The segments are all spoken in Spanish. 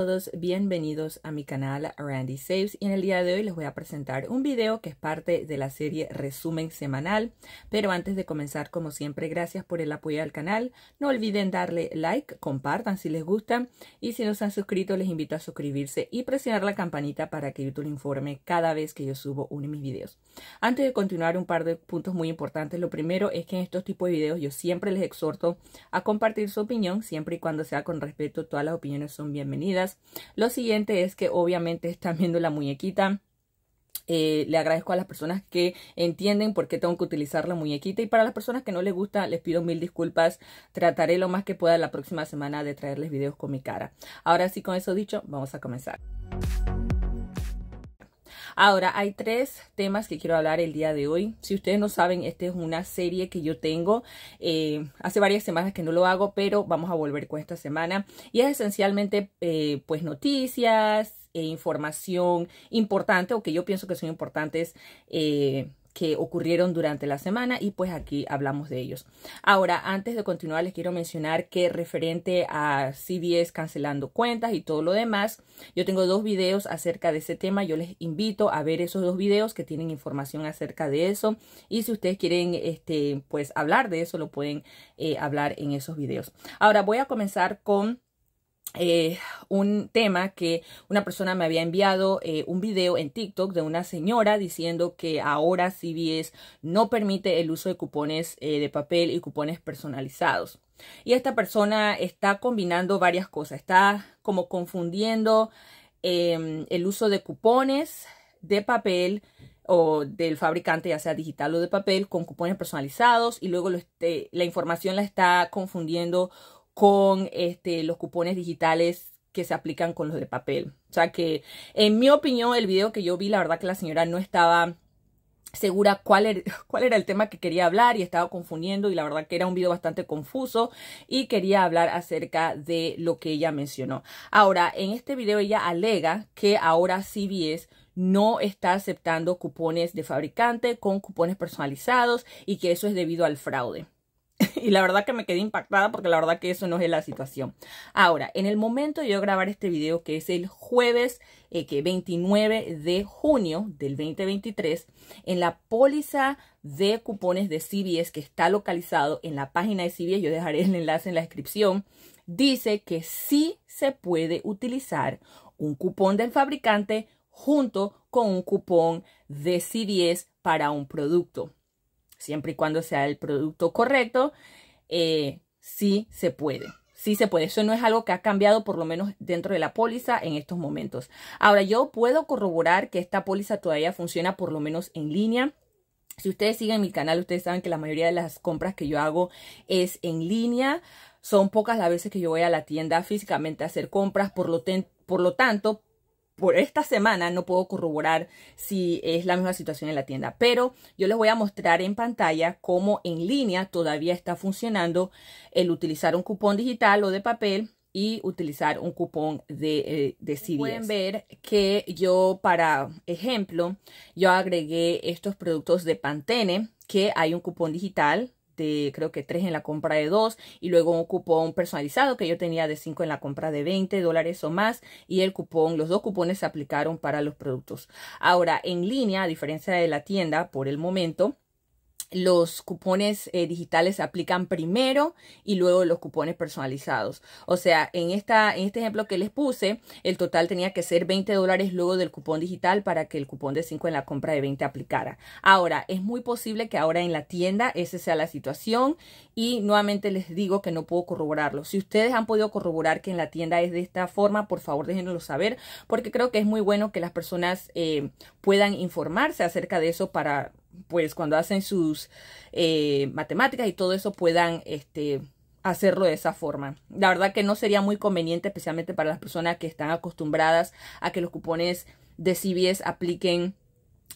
todos bienvenidos a mi canal Randy Saves y en el día de hoy les voy a presentar un video que es parte de la serie resumen semanal pero antes de comenzar como siempre gracias por el apoyo al canal no olviden darle like compartan si les gusta y si no se han suscrito les invito a suscribirse y presionar la campanita para que YouTube informe cada vez que yo subo uno de mis videos antes de continuar un par de puntos muy importantes lo primero es que en estos tipos de videos yo siempre les exhorto a compartir su opinión siempre y cuando sea con respeto todas las opiniones son bienvenidas lo siguiente es que obviamente están viendo la muñequita. Eh, le agradezco a las personas que entienden por qué tengo que utilizar la muñequita y para las personas que no les gusta les pido mil disculpas. Trataré lo más que pueda la próxima semana de traerles videos con mi cara. Ahora sí, con eso dicho, vamos a comenzar. Ahora, hay tres temas que quiero hablar el día de hoy. Si ustedes no saben, esta es una serie que yo tengo. Eh, hace varias semanas que no lo hago, pero vamos a volver con esta semana. Y es esencialmente, eh, pues, noticias e información importante o que yo pienso que son importantes. Eh, que ocurrieron durante la semana y pues aquí hablamos de ellos. Ahora, antes de continuar, les quiero mencionar que referente a cds cancelando cuentas y todo lo demás, yo tengo dos videos acerca de ese tema. Yo les invito a ver esos dos videos que tienen información acerca de eso. Y si ustedes quieren, este, pues hablar de eso, lo pueden eh, hablar en esos videos. Ahora voy a comenzar con eh, un tema que una persona me había enviado eh, un video en TikTok de una señora diciendo que ahora CBS no permite el uso de cupones eh, de papel y cupones personalizados. Y esta persona está combinando varias cosas, está como confundiendo em, el uso de cupones de papel o del fabricante, ya sea digital o de papel, con cupones personalizados y luego este, la información la está confundiendo con este, los cupones digitales que se aplican con los de papel. O sea que, en mi opinión, el video que yo vi, la verdad que la señora no estaba segura er-, cuál era, el tema que quería hablar y estaba confundiendo y la verdad que era un video bastante confuso y quería hablar acerca de lo que ella mencionó. Ahora, en este video ella alega que ahora CBS no está aceptando cupones de fabricante con cupones personalizados y que eso es debido al fraude. y la verdad que me quedé impactada porque la verdad que eso no es la situación. Ahora, en el momento de yo grabar este video, que es el jueves eh, que 29 de junio del 2023, en la póliza de cupones de CBS que está localizado en la página de CBS, yo dejaré el enlace en la descripción, dice que sí se puede utilizar un cupón del fabricante junto con un cupón de C10 para un producto siempre y cuando sea el producto correcto, eh, sí se puede. Sí se puede. Eso no es algo que ha cambiado, por lo menos dentro de la póliza en estos momentos. Ahora, yo puedo corroborar que esta póliza todavía funciona, por lo menos en línea. Si ustedes siguen mi canal, ustedes saben que la mayoría de las compras que yo hago es en línea. Son pocas las veces que yo voy a la tienda físicamente a hacer compras, por lo, por lo tanto, por esta semana no puedo corroborar si es la misma situación en la tienda, pero yo les voy a mostrar en pantalla cómo en línea todavía está funcionando el utilizar un cupón digital o de papel y utilizar un cupón de, eh, de Pueden ver que yo, para ejemplo, yo agregué estos productos de Pantene, que hay un cupón digital creo que tres en la compra de dos y luego un cupón personalizado que yo tenía de cinco en la compra de 20 dólares o más y el cupón, los dos cupones se aplicaron para los productos. Ahora en línea, a diferencia de la tienda por el momento, los cupones eh, digitales se aplican primero y luego los cupones personalizados. O sea, en, esta, en este ejemplo que les puse, el total tenía que ser 20 dólares luego del cupón digital para que el cupón de 5 en la compra de 20 aplicara. Ahora, es muy posible que ahora en la tienda esa sea la situación y nuevamente les digo que no puedo corroborarlo. Si ustedes han podido corroborar que en la tienda es de esta forma, por favor déjenlo saber porque creo que es muy bueno que las personas eh, puedan informarse acerca de eso para pues cuando hacen sus eh, matemáticas y todo eso puedan este, hacerlo de esa forma. La verdad que no sería muy conveniente, especialmente para las personas que están acostumbradas a que los cupones de CBS apliquen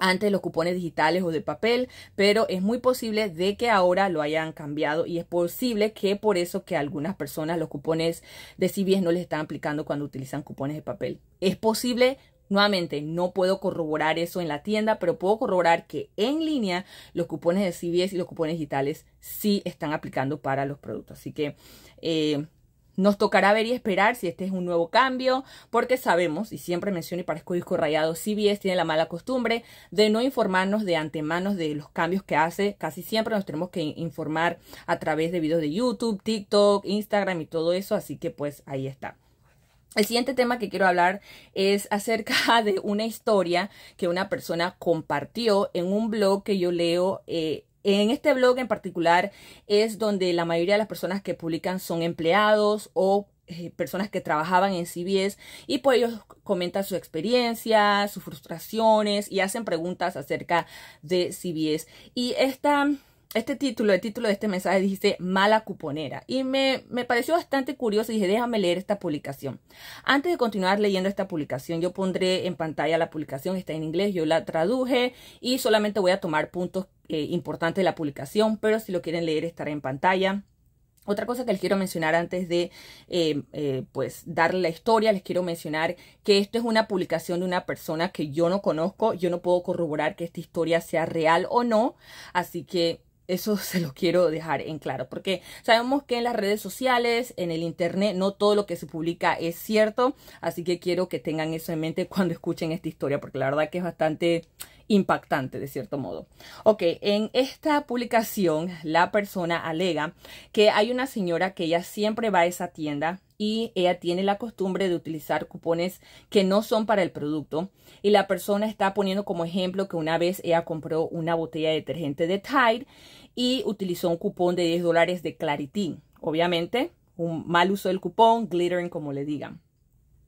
antes los cupones digitales o de papel, pero es muy posible de que ahora lo hayan cambiado y es posible que por eso que algunas personas los cupones de CBS no les están aplicando cuando utilizan cupones de papel. Es posible, Nuevamente, no puedo corroborar eso en la tienda, pero puedo corroborar que en línea los cupones de CBS y los cupones digitales sí están aplicando para los productos. Así que eh, nos tocará ver y esperar si este es un nuevo cambio, porque sabemos, y siempre menciono y parezco disco rayado, CBS tiene la mala costumbre de no informarnos de antemano de los cambios que hace. Casi siempre nos tenemos que informar a través de videos de YouTube, TikTok, Instagram y todo eso, así que pues ahí está. El siguiente tema que quiero hablar es acerca de una historia que una persona compartió en un blog que yo leo. Eh, en este blog en particular es donde la mayoría de las personas que publican son empleados o eh, personas que trabajaban en CBS y pues ellos comentan su experiencia, sus frustraciones y hacen preguntas acerca de CBS. Y esta este título, el título de este mensaje dice mala cuponera y me, pareció bastante curioso y dije déjame leer esta publicación. Antes de continuar leyendo esta publicación, yo pondré en pantalla la publicación, está en inglés, yo la traduje y solamente voy a tomar puntos eh, importantes de la publicación, pero si lo quieren leer estará en pantalla. Otra cosa que les quiero mencionar antes de eh, eh, pues darle la historia, les quiero mencionar que esto es una publicación de una persona que yo no conozco, yo no puedo corroborar que esta historia sea real o no, así que eso se lo quiero dejar en claro, porque sabemos que en las redes sociales, en el Internet, no todo lo que se publica es cierto, así que quiero que tengan eso en mente cuando escuchen esta historia, porque la verdad que es bastante impactante de cierto modo. Ok, en esta publicación la persona alega que hay una señora que ella siempre va a esa tienda y ella tiene la costumbre de utilizar cupones que no son para el producto y la persona está poniendo como ejemplo que una vez ella compró una botella de detergente de Tide y utilizó un cupón de 10 dólares de Claritin. Obviamente, un mal uso del cupón, glittering como le digan.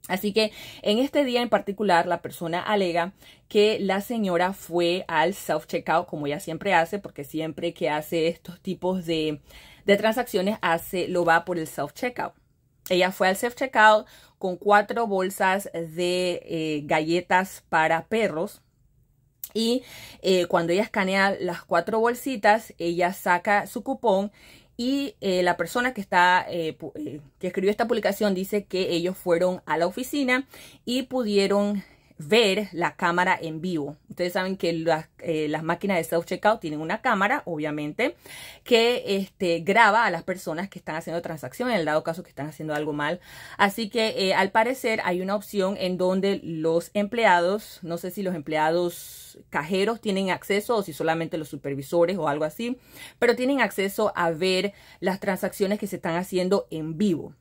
Así que en este día en particular la persona alega que la señora fue al self-checkout como ella siempre hace, porque siempre que hace estos tipos de, transacciones hace, lo va por el self-checkout. Ella fue al self-checkout con cuatro bolsas de eh, galletas para perros. Y eh, cuando ella escanea las cuatro bolsitas, ella saca su cupón y eh, la persona que está que escribió esta publicación dice que ellos fueron a la oficina y pudieron ver la cámara en vivo. Ustedes saben que las, eh, máquinas de self-checkout tienen una cámara, obviamente, que este, graba a las personas que están haciendo transacciones, en el dado caso que están haciendo algo mal. Así que eh, al parecer hay una opción en donde los empleados, no sé si los empleados cajeros tienen acceso o si solamente los supervisores o algo así, pero tienen acceso a ver las transacciones que se están haciendo en vivo.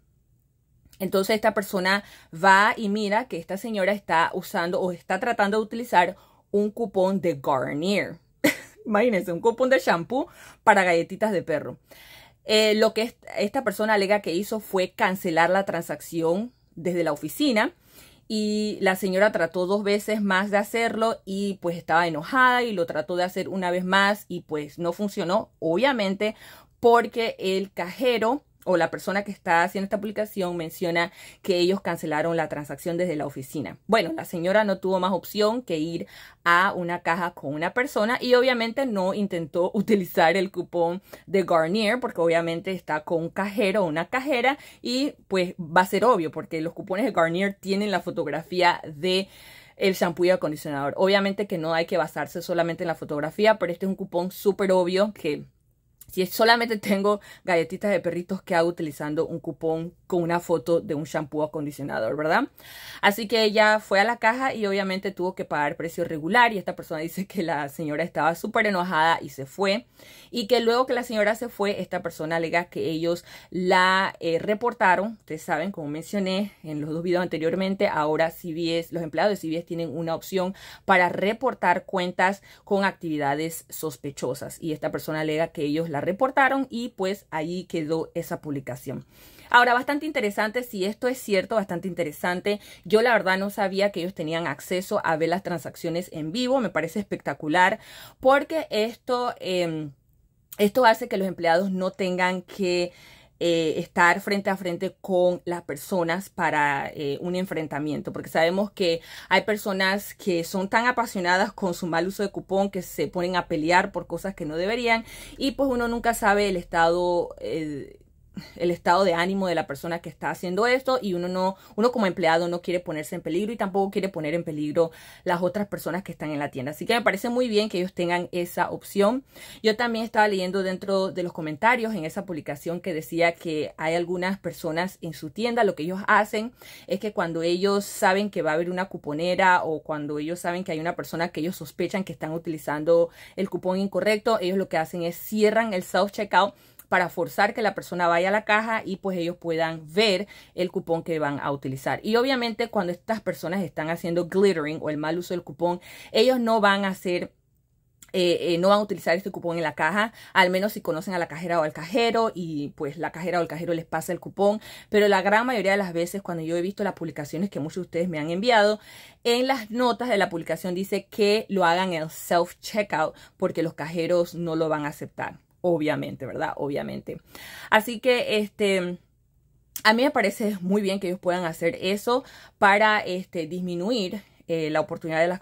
Entonces esta persona va y mira que esta señora está usando o está tratando de utilizar un cupón de Garnier. Imagínense, un cupón de shampoo para galletitas de perro. Eh, lo que esta persona alega que hizo fue cancelar la transacción desde la oficina y la señora trató dos veces más de hacerlo y pues estaba enojada y lo trató de hacer una vez más y pues no funcionó, obviamente, porque el cajero o la persona que está haciendo esta publicación menciona que ellos cancelaron la transacción desde la oficina. Bueno, la señora no tuvo más opción que ir a una caja con una persona y obviamente no intentó utilizar el cupón de Garnier porque obviamente está con un cajero o una cajera y pues va a ser obvio porque los cupones de Garnier tienen la fotografía de el shampoo y acondicionador. Obviamente que no hay que basarse solamente en la fotografía, pero este es un cupón súper obvio que si solamente tengo galletitas de perritos, que hago utilizando un cupón con una foto de un shampoo acondicionador, verdad? Así que ella fue a la caja y obviamente tuvo que pagar precio regular y esta persona dice que la señora estaba súper enojada y se fue y que luego que la señora se fue, esta persona alega que ellos la eh, reportaron. Ustedes saben, como mencioné en los dos videos anteriormente, ahora CBS, los empleados de CBS tienen una opción para reportar cuentas con actividades sospechosas y esta persona alega que ellos la reportaron y pues ahí quedó esa publicación. Ahora, bastante interesante, si esto es cierto, bastante interesante. Yo la verdad no sabía que ellos tenían acceso a ver las transacciones en vivo, me parece espectacular, porque esto... Em, esto hace que los empleados no tengan que eh, estar frente a frente con las personas para eh, un enfrentamiento, porque sabemos que hay personas que son tan apasionadas con su mal uso de cupón que se ponen a pelear por cosas que no deberían y pues uno nunca sabe el estado eh, el estado de ánimo de la persona que está haciendo esto y uno no, uno como empleado no quiere ponerse en peligro y tampoco quiere poner en peligro las otras personas que están en la tienda. Así que me parece muy bien que ellos tengan esa opción. Yo también estaba leyendo dentro de los comentarios en esa publicación que decía que hay algunas personas en su tienda, lo que ellos hacen es que cuando ellos saben que va a haber una cuponera o cuando ellos saben que hay una persona que ellos sospechan que están utilizando el cupón incorrecto, ellos lo que hacen es cierran el self-checkout para forzar que la persona vaya a la caja y pues ellos puedan ver el cupón que van a utilizar. Y obviamente cuando estas personas están haciendo glittering o el mal uso del cupón, ellos no van a hacer eh, eh, no van a utilizar este cupón en la caja, al menos si conocen a la cajera o al cajero y pues la cajera o el cajero les pasa el cupón, pero la gran mayoría de las veces cuando yo he visto las publicaciones que muchos de ustedes me han enviado, en las notas de la publicación dice que lo hagan el self-checkout porque los cajeros no lo van a aceptar obviamente, ¿verdad? Obviamente. Así que este... A mí me parece muy bien que ellos puedan hacer eso para este, disminuir eh, la oportunidad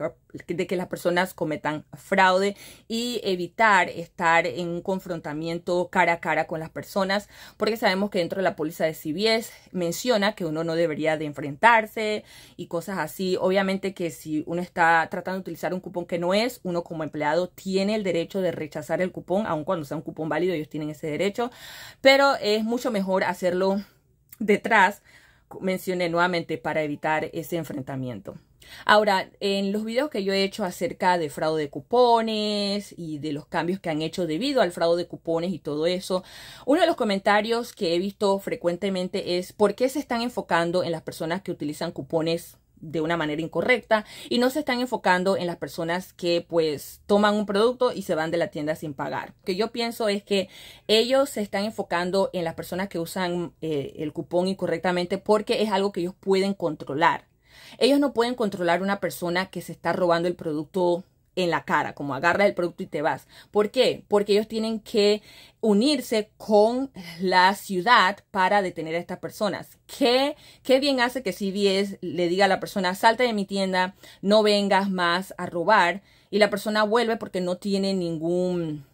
de, que las personas cometan fraude y evitar estar en un confrontamiento cara a cara con las personas, porque sabemos que dentro de la póliza de CBS menciona que uno no debería de enfrentarse y cosas así. Obviamente que si uno está tratando de utilizar un cupón que no es, uno como empleado tiene el derecho de rechazar el cupón, aun cuando sea un cupón válido, ellos tienen ese derecho, pero es mucho mejor hacerlo detrás, mencioné nuevamente, para evitar ese enfrentamiento. Ahora, en los videos que yo he hecho acerca de fraude de cupones y de los cambios que han hecho debido al fraude de cupones y todo eso, uno de los comentarios que he visto frecuentemente es por qué se están enfocando en las personas que utilizan cupones de una manera incorrecta y no se están enfocando en las personas que pues toman un producto y se van de la tienda sin pagar. Lo que yo pienso es que ellos se están enfocando en las personas que usan eh, el cupón incorrectamente porque es algo que ellos pueden controlar. Ellos no pueden controlar una persona que se está robando el producto en la cara, como agarra el producto y te vas. ¿Por qué? Porque ellos tienen que unirse con la ciudad para detener a estas personas. ¿Qué, qué bien hace que CBS le diga a la persona, salta de mi tienda, no vengas más a robar? Y la persona vuelve porque no tiene ningún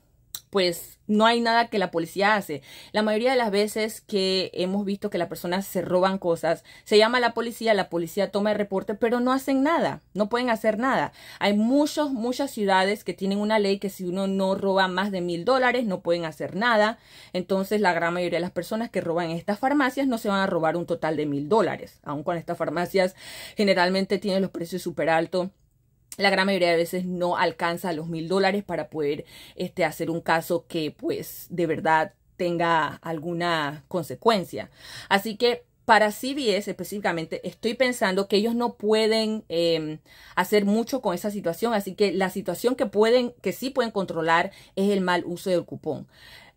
pues no hay nada que la policía hace. La mayoría de las veces que hemos visto que las personas se roban cosas, se llama a la policía, la policía toma el reporte, pero no hacen nada, no pueden hacer nada. Hay muchos, muchas ciudades que tienen una ley que si uno no roba más de mil dólares, no pueden hacer nada. Entonces la gran mayoría de las personas que roban en estas farmacias no se van a robar un total de mil dólares, aun cuando estas farmacias generalmente tienen los precios súper altos la gran mayoría de veces no alcanza los mil dólares para poder este, hacer un caso que pues de verdad tenga alguna consecuencia. Así que para CBS específicamente, estoy pensando que ellos no pueden em, hacer mucho con esa situación, así que la situación que pueden, que sí pueden controlar es el mal uso del cupón.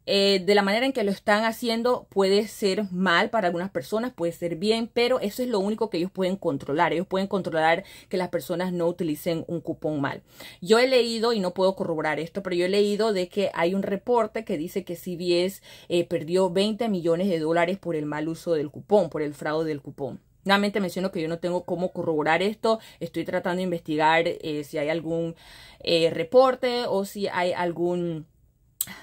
Eh, de la manera en que lo están haciendo puede ser mal para algunas personas, puede ser bien, pero eso es lo único que ellos pueden controlar. Ellos pueden controlar que las personas no utilicen un cupón mal. Yo he leído, y no puedo corroborar esto, pero yo he leído de que hay un reporte que dice que CBS eh, perdió 20 millones de dólares por el mal uso del cupón, por el fraude del cupón. Nuevamente menciono que yo no tengo cómo corroborar esto. Estoy tratando de investigar eh, si hay algún reporte o si hay algún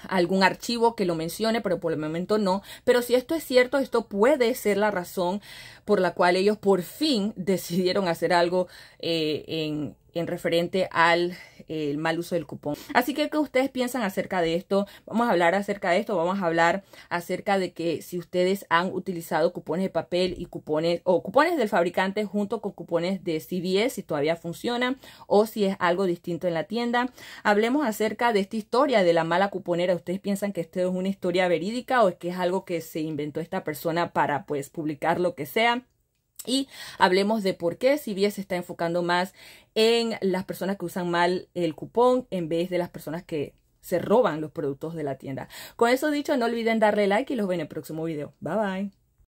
algún archivo que lo mencione, pero por el momento no. Pero si esto es cierto, esto puede ser la razón por la cual ellos por fin decidieron hacer algo eh, en, en referente al eh, mal uso del cupón. Así que, ¿qué ustedes piensan acerca de esto? Vamos a hablar acerca de esto, vamos a hablar acerca de que si ustedes han utilizado cupones de papel y cupones o cupones del fabricante junto con cupones de CVS, si todavía funcionan o si es algo distinto en la tienda. Hablemos acerca de esta historia de la mala cuponera. ¿Ustedes piensan que esto es una historia verídica o es que es algo que se inventó esta persona para pues publicar lo que sea? Y hablemos de por qué si bien se está enfocando más en las personas que usan mal el cupón en vez de las personas que se roban los productos de la tienda. Con eso dicho, no olviden darle like y los veo en el próximo video. Bye bye.